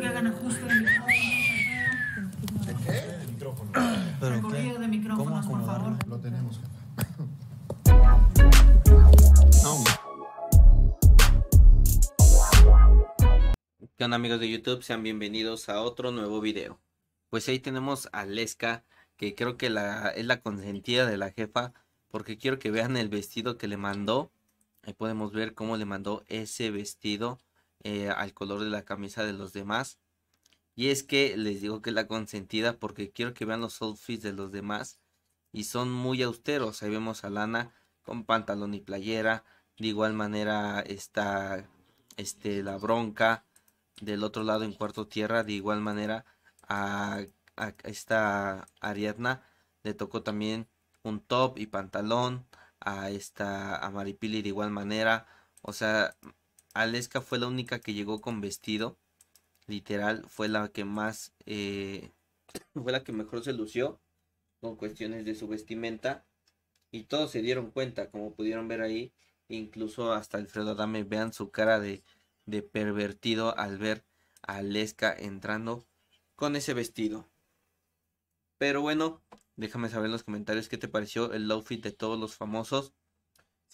que hagan de micrófono. ¿De qué? micrófono. de micrófonos, por favor. Lo tenemos. ¿Qué onda amigos de YouTube? Sean bienvenidos a otro nuevo video. Pues ahí tenemos a Lesca, que creo que la, es la consentida de la jefa, porque quiero que vean el vestido que le mandó. Ahí podemos ver cómo le mandó ese vestido eh, al color de la camisa de los demás. Y es que les digo que la consentida porque quiero que vean los outfits de los demás. Y son muy austeros. Ahí vemos a Lana con pantalón y playera. De igual manera está este, la bronca. Del otro lado en cuarto tierra. De igual manera a, a esta Ariadna le tocó también un top y pantalón. A esta a Maripili de igual manera. O sea, Aleska fue la única que llegó con vestido. Literal, fue la que más. Eh, fue la que mejor se lució con cuestiones de su vestimenta. Y todos se dieron cuenta, como pudieron ver ahí. Incluso hasta Alfredo Adame, vean su cara de, de pervertido al ver a Aleska entrando con ese vestido. Pero bueno, déjame saber en los comentarios qué te pareció el outfit de todos los famosos.